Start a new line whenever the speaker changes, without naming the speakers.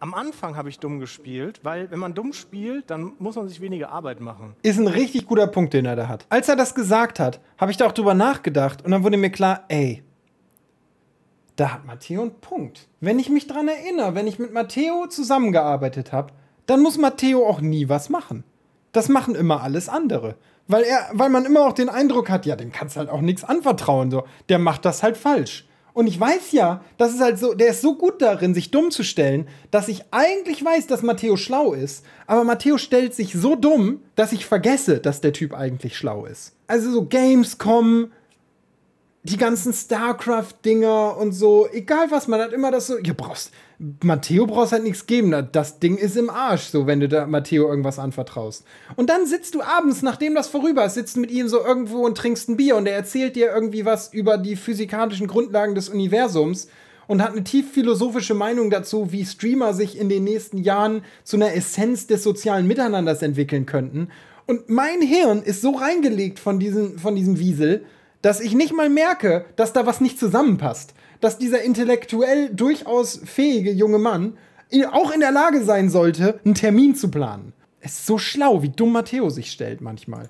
am Anfang habe ich dumm gespielt, weil wenn man dumm spielt, dann muss man sich weniger Arbeit machen. Ist ein richtig guter Punkt, den er da hat. Als er das gesagt hat, habe ich da auch drüber nachgedacht und dann wurde mir klar, ey, da hat Matteo einen Punkt. Wenn ich mich dran erinnere, wenn ich mit Matteo zusammengearbeitet habe, dann muss Matteo auch nie was machen. Das machen immer alles andere. Weil, er, weil man immer auch den Eindruck hat, ja, dem kannst du halt auch nichts anvertrauen. So. Der macht das halt falsch. Und ich weiß ja, das ist halt so, der ist so gut darin, sich dumm zu stellen, dass ich eigentlich weiß, dass Matteo schlau ist, aber Matteo stellt sich so dumm, dass ich vergesse, dass der Typ eigentlich schlau ist. Also so Gamescom, die ganzen StarCraft-Dinger und so, egal was, man hat immer das so, ja, brauchst, Matteo brauchst halt nichts geben, das Ding ist im Arsch, so, wenn du da Matteo irgendwas anvertraust. Und dann sitzt du abends, nachdem das vorüber ist, sitzt mit ihm so irgendwo und trinkst ein Bier und er erzählt dir irgendwie was über die physikalischen Grundlagen des Universums und hat eine tief philosophische Meinung dazu, wie Streamer sich in den nächsten Jahren zu einer Essenz des sozialen Miteinanders entwickeln könnten. Und mein Hirn ist so reingelegt von, diesen, von diesem Wiesel, dass ich nicht mal merke, dass da was nicht zusammenpasst. Dass dieser intellektuell durchaus fähige junge Mann auch in der Lage sein sollte, einen Termin zu planen. Es ist so schlau, wie dumm Matteo sich stellt manchmal.